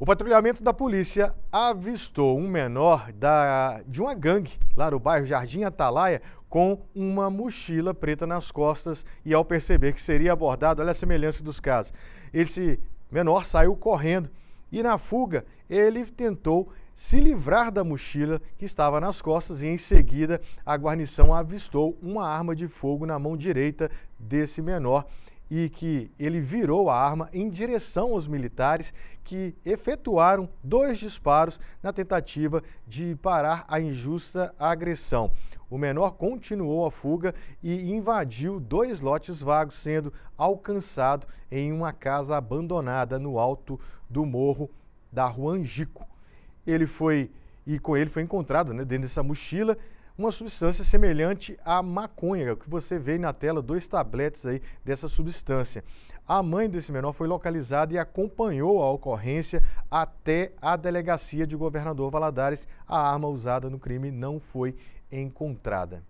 O patrulhamento da polícia avistou um menor da, de uma gangue lá no bairro Jardim Atalaia com uma mochila preta nas costas e ao perceber que seria abordado, olha a semelhança dos casos, esse menor saiu correndo e na fuga ele tentou se livrar da mochila que estava nas costas e em seguida a guarnição avistou uma arma de fogo na mão direita desse menor e que ele virou a arma em direção aos militares que efetuaram dois disparos na tentativa de parar a injusta agressão. O menor continuou a fuga e invadiu dois lotes vagos, sendo alcançado em uma casa abandonada no alto do morro da Juanjico. Ele foi e com ele foi encontrado né, dentro dessa mochila uma substância semelhante à maconha, que você vê na tela, dois tabletes aí dessa substância. A mãe desse menor foi localizada e acompanhou a ocorrência até a delegacia de governador Valadares. A arma usada no crime não foi encontrada.